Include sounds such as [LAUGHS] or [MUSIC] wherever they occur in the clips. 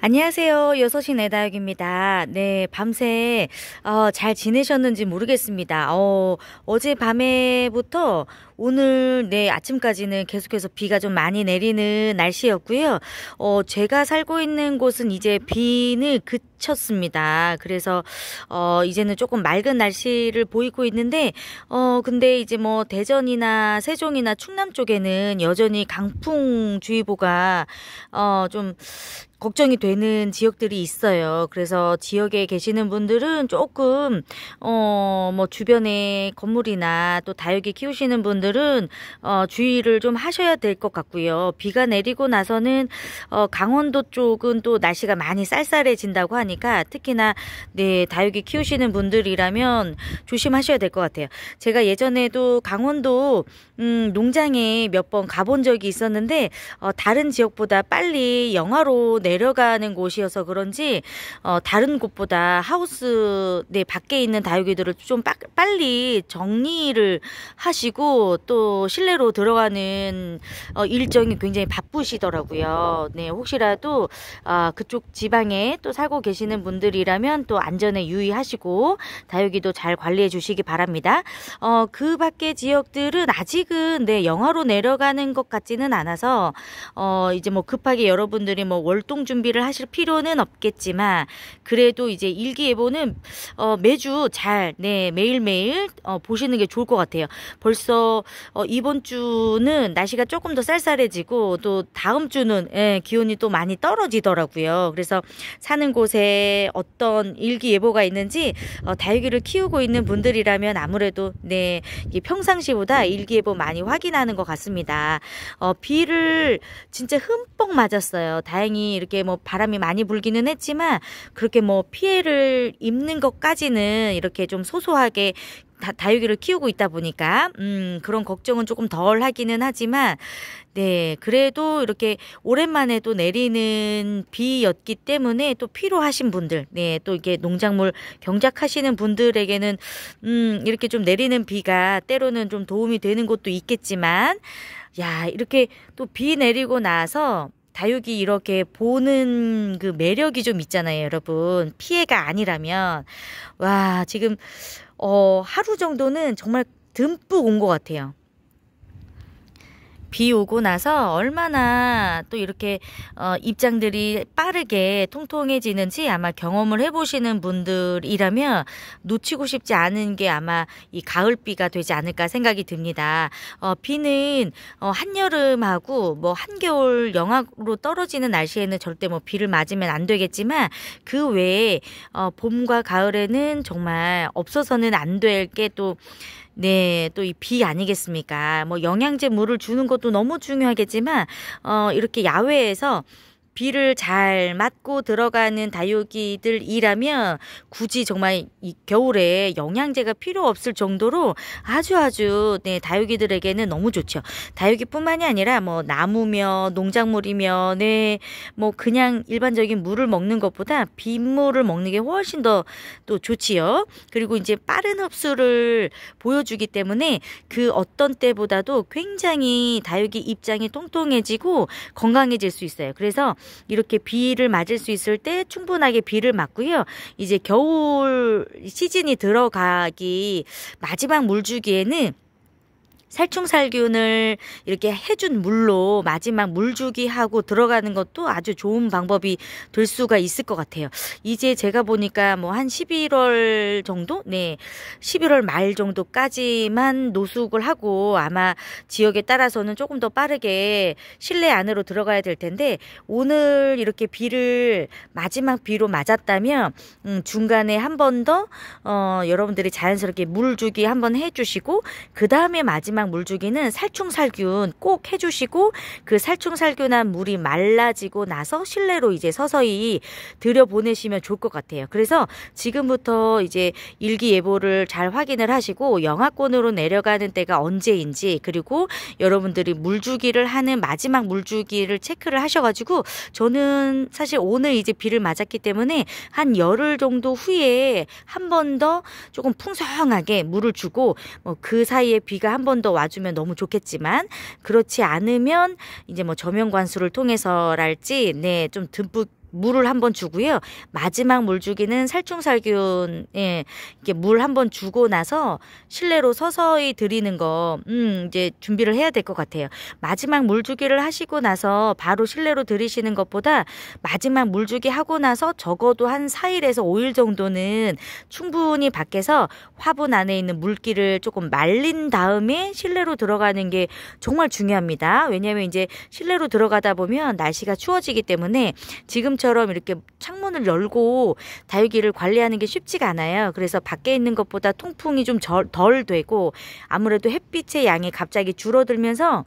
안녕하세요. 6시 내다육입니다. 네, 밤새 어, 잘 지내셨는지 모르겠습니다. 어, 어제 밤에부터 오늘 내 네, 아침까지는 계속해서 비가 좀 많이 내리는 날씨였고요. 어, 제가 살고 있는 곳은 이제 비는 그쳤습니다. 그래서 어, 이제는 조금 맑은 날씨를 보이고 있는데 어, 근데 이제 뭐 대전이나 세종이나 충남 쪽에는 여전히 강풍주의보가 어, 좀 걱정이 되는 지역들이 있어요. 그래서 지역에 계시는 분들은 조금 어 뭐 주변에 건물이나 또 다육이 키우시는 분들 분들은 어, 주의를 좀 하셔야 될 것 같고요. 비가 내리고 나서는 어, 강원도 쪽은 또 날씨가 많이 쌀쌀해진다고 하니까 특히나 네 다육이 키우시는 분들이라면 조심하셔야 될 것 같아요. 제가 예전에도 강원도 음, 농장에 몇 번 가본 적이 있었는데 어, 다른 지역보다 빨리 영하로 내려가는 곳이어서 그런지 어, 다른 곳보다 하우스 네 밖에 있는 다육이들을 좀 빡, 빨리 정리를 하시고 또 실내로 들어가는 어, 일정이 굉장히 바쁘시더라고요. 네, 혹시라도 아, 그쪽 지방에 또 살고 계시는 분들이라면 또 안전에 유의하시고 다육이도 잘 관리해 주시기 바랍니다. 어, 그 밖의 지역들은 아직은 네, 영하로 내려가는 것 같지는 않아서 어, 이제 뭐 급하게 여러분들이 뭐 월동 준비를 하실 필요는 없겠지만 그래도 이제 일기예보는 어, 매주 잘 네, 매일매일 어, 보시는 게 좋을 것 같아요. 벌써 어, 이번 주는 날씨가 조금 더 쌀쌀해지고 또 다음 주는 예, 기온이 또 많이 떨어지더라고요. 그래서 사는 곳에 어떤 일기 예보가 있는지 어, 다육이를 키우고 있는 분들이라면 아무래도 네 평상시보다 일기예보 많이 확인하는 것 같습니다. 어, 비를 진짜 흠뻑 맞았어요. 다행히 이렇게 뭐 바람이 많이 불기는 했지만 그렇게 뭐 피해를 입는 것까지는 이렇게 좀 소소하게 다, 다육이를 키우고 있다 보니까 음, 그런 걱정은 조금 덜 하기는 하지만 네, 그래도 이렇게 오랜만에 또 내리는 비였기 때문에 또 필요하신 분들, 네, 또 이게 농작물 경작하시는 분들에게는 음, 이렇게 좀 내리는 비가 때로는 좀 도움이 되는 것도 있겠지만 야, 이렇게 또 비 내리고 나서 다육이 이렇게 보는 그 매력이 좀 있잖아요, 여러분. 피해가 아니라면. 와, 지금, 어, 하루 정도는 정말 듬뿍 온 것 같아요. 비 오고 나서 얼마나 또 이렇게 어, 입장들이 빠르게 통통해지는지 아마 경험을 해보시는 분들이라면 놓치고 싶지 않은 게 아마 이 가을비가 되지 않을까 생각이 듭니다. 어, 비는 어, 한여름하고 뭐 한겨울 영하로 떨어지는 날씨에는 절대 뭐 비를 맞으면 안 되겠지만 그 외에 어, 봄과 가을에는 정말 없어서는 안될게또 네, 또 이 비 아니겠습니까? 뭐 영양제 물을 주는 것도 너무 중요하겠지만 어 이렇게 야외에서 비를 잘 맞고 들어가는 다육이들이라면 굳이 정말 이 겨울에 영양제가 필요 없을 정도로 아주 아주 네, 다육이들에게는 너무 좋죠. 다육이뿐만이 아니라 뭐 나무며 농작물이며 네, 뭐 그냥 일반적인 물을 먹는 것보다 빗물을 먹는 게 훨씬 더 또 좋지요. 그리고 이제 빠른 흡수를 보여주기 때문에 그 어떤 때보다도 굉장히 다육이 입장이 통통해지고 건강해질 수 있어요. 그래서 이렇게 비를 맞을 수 있을 때 충분하게 비를 맞고요. 이제 겨울 시즌이 들어가기 마지막 물주기에는 살충살균을 이렇게 해준 물로 마지막 물주기하고 들어가는 것도 아주 좋은 방법이 될 수가 있을 것 같아요. 이제 제가 보니까 뭐 한 11월 정도? 네. 11월 말 정도까지만 노숙을 하고 아마 지역에 따라서는 조금 더 빠르게 실내 안으로 들어가야 될 텐데 오늘 이렇게 비를 마지막 비로 맞았다면 음, 중간에 한 번더 어, 여러분들이 자연스럽게 물주기 한 번 해주시고 그 다음에 마지막 물이랑 물주기는 살충살균 꼭 해주시고 그 살충살균한 물이 말라지고 나서 실내로 이제 서서히 들여보내시면 좋을 것 같아요. 그래서 지금부터 이제 일기예보를 잘 확인을 하시고 영하권으로 내려가는 때가 언제인지 그리고 여러분들이 물주기를 하는 마지막 물주기를 체크를 하셔가지고 저는 사실 오늘 이제 비를 맞았기 때문에 한 열흘 정도 후에 한 번 더 조금 풍성하게 물을 주고 뭐그 사이에 비가 한 번 더더 와주면 너무 좋겠지만 그렇지 않으면 이제 뭐 저면 관수를 통해서랄지 네 좀 듬뿍 물을 한번 주고요. 마지막 물 주기는 살충살균 예. 이렇게 물 한번 주고 나서 실내로 서서히 드리는거 음, 이제 준비를 해야 될 것 같아요. 마지막 물 주기를 하시고 나서 바로 실내로 드리시는 것보다 마지막 물 주기 하고 나서 적어도 한 4일에서 5일 정도는 충분히 밖에서 화분 안에 있는 물기를 조금 말린 다음에 실내로 들어가는 게 정말 중요합니다. 왜냐면 하 이제 실내로 들어가다 보면 날씨가 추워지기 때문에 지금처럼 요처럼 이렇게 창문을 열고 다육이를 관리하는 게 쉽지가 않아요. 그래서 밖에 있는 것보다 통풍이 좀 덜 되고 아무래도 햇빛의 양이 갑자기 줄어들면서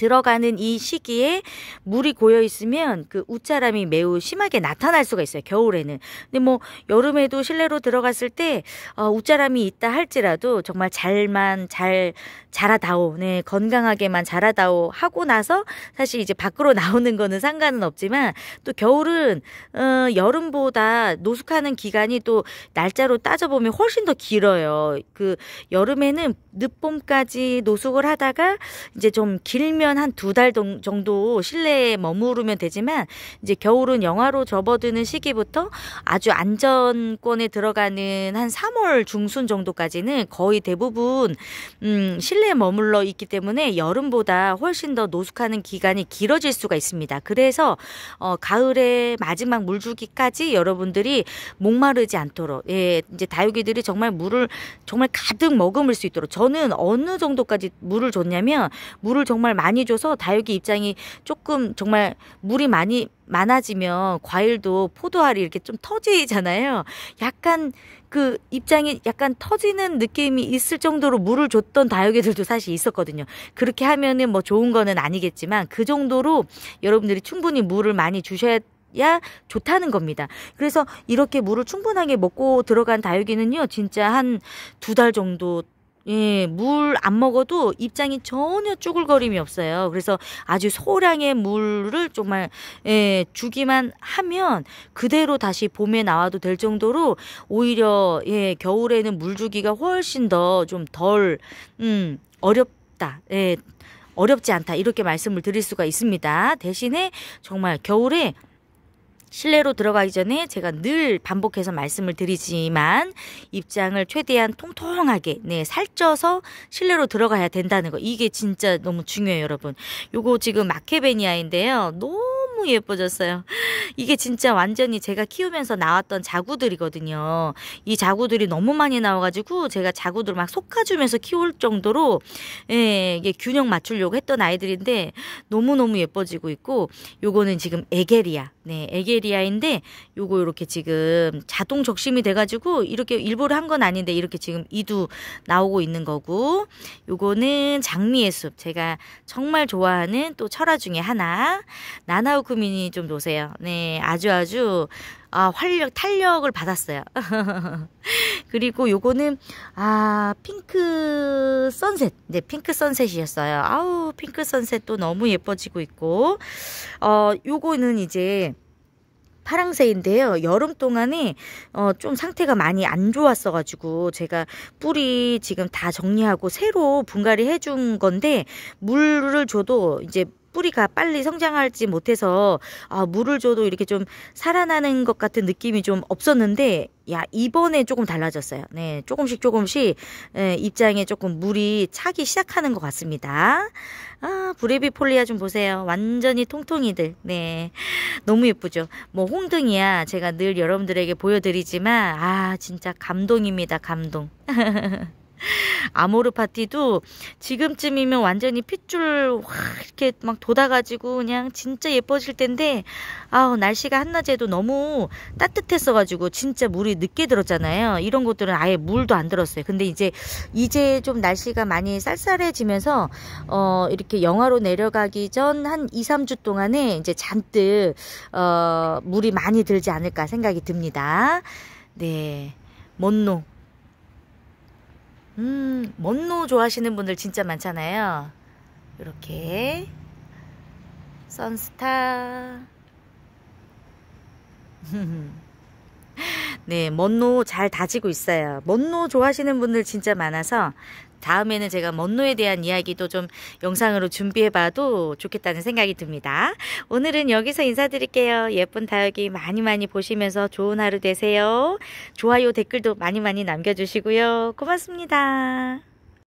들어가는 이 시기에 물이 고여 있으면 그웃자람이 매우 심하게 나타날 수가 있어요. 겨울에는. 근데 뭐 여름에도 실내로 들어갔을 때 어, 웃자람이 있다 할지라도 정말 잘만 잘 자라다오, 네 건강하게만 자라다오 하고 나서 사실 이제 밖으로 [LAUGHS] 나오는 거는 상관은 없지만 또 겨울은 어, 여름보다 노숙하는 기간이 또 날짜로 따져보면 훨씬 더 길어요. 그 여름에는 늦봄까지 노숙을 하다가 이제 좀 길면 한 두 달 정도 실내에 머무르면 되지만 이제 겨울은 영화로 접어드는 시기부터 아주 안전권에 들어가는 한 3월 중순 정도까지는 거의 대부분 음, 실내에 머물러 있기 때문에 여름보다 훨씬 더 노숙하는 기간이 길어질 수가 있습니다. 그래서 어, 가을에 마지막 물주기까지 여러분들이 목마르지 않도록 예, 이제 다육이들이 정말 물을 정말 가득 머금을 수 있도록 저는 어느 정도까지 물을 줬냐면 물을 정말 많이 줘서 다육이 입장이 조금 정말 물이 많이 많아지면 과일도 포도알이 이렇게 좀 터지잖아요. 약간 그 입장이 약간 터지는 느낌이 있을 정도로 물을 줬던 다육이들도 사실 있었거든요. 그렇게 하면은 뭐 좋은 거는 아니겠지만 그 정도로 여러분들이 충분히 물을 많이 주셔야 야 좋다는 겁니다. 그래서 이렇게 물을 충분하게 먹고 들어간 다육이는요, 진짜 한 두 달 정도 예, 물 안 먹어도 입장이 전혀 쭈글거림이 없어요. 그래서 아주 소량의 물을 정말 예, 주기만 하면 그대로 다시 봄에 나와도 될 정도로 오히려 예, 겨울에는 물 주기가 훨씬 더 좀 덜 음, 어렵다. 예. 어렵지 않다. 이렇게 말씀을 드릴 수가 있습니다. 대신에 정말 겨울에 실내로 들어가기 전에 제가 늘 반복해서 말씀을 드리지만 입장을 최대한 통통하게 네 살쪄서 실내로 들어가야 된다는 거 이게 진짜 너무 중요해요 여러분 요거 지금 마케베니아인데요 너무 너무 예뻐졌어요. 이게 진짜 완전히 제가 키우면서 나왔던 자구들이거든요. 이 자구들이 너무 많이 나와가지고 제가 자구들 막 솎아주면서 키울 정도로 예, 이게 균형 맞추려고 했던 아이들인데 너무너무 예뻐지고 있고 요거는 지금 에게리아. 네, 에게리아인데 요거 이렇게 지금 자동 적심이 돼가지고 이렇게 일부러 한 건 아닌데 이렇게 지금 이두 나오고 있는 거고 요거는 장미의 숲 제가 정말 좋아하는 또 철화 중에 하나 나나우 도쿠민이 좀 노세요. 네, 아주 아주 아, 활력 탄력을 받았어요. [LAUGHS] 그리고 요거는 아 핑크 선셋, 네 핑크 선셋이었어요. 아우 핑크 선셋도 너무 예뻐지고 있고, 어 요거는 이제 파랑새인데요. 여름 동안에 어, 좀 상태가 많이 안 좋았어가지고 제가 뿌리 지금 다 정리하고 새로 분갈이 해준 건데 물을 줘도 이제 뿌리가 빨리 성장하지 못해서 아, 물을 줘도 이렇게 좀 살아나는 것 같은 느낌이 좀 없었는데 야 이번에 조금 달라졌어요. 네 조금씩 조금씩 예, 입장에 조금 물이 차기 시작하는 것 같습니다. 아 브레비폴리아 좀 보세요. 완전히 통통이들. 네 너무 예쁘죠. 뭐 홍등이야 제가 늘 여러분들에게 보여드리지만 아 진짜 감동입니다. 감동. [LAUGHS] 아모르 파티도 지금쯤이면 완전히 핏줄 확 이렇게 막 돋아가지고 그냥 진짜 예뻐질 텐데 아우 날씨가 한낮에도 너무 따뜻했어가지고 진짜 물이 늦게 들었잖아요. 이런 것들은 아예 물도 안 들었어요. 근데 이제 이제 좀 날씨가 많이 쌀쌀해지면서 어 이렇게 영화로 내려가기 전 한 2, 3주 동안에 이제 잔뜩 어 물이 많이 들지 않을까 생각이 듭니다. 네. 먼노 음, 먼노 좋아하시는 분들 진짜 많잖아요. 이렇게 선스타 [LAUGHS] 네, 먼노 잘 다지고 있어요. 먼노 좋아하시는 분들 진짜 많아서 다음에는 제가 먼노에 대한 이야기도 좀 영상으로 준비해봐도 좋겠다는 생각이 듭니다. 오늘은 여기서 인사드릴게요. 예쁜 다육이 많이 많이 보시면서 좋은 하루 되세요. 좋아요 댓글도 많이 많이 남겨주시고요. 고맙습니다.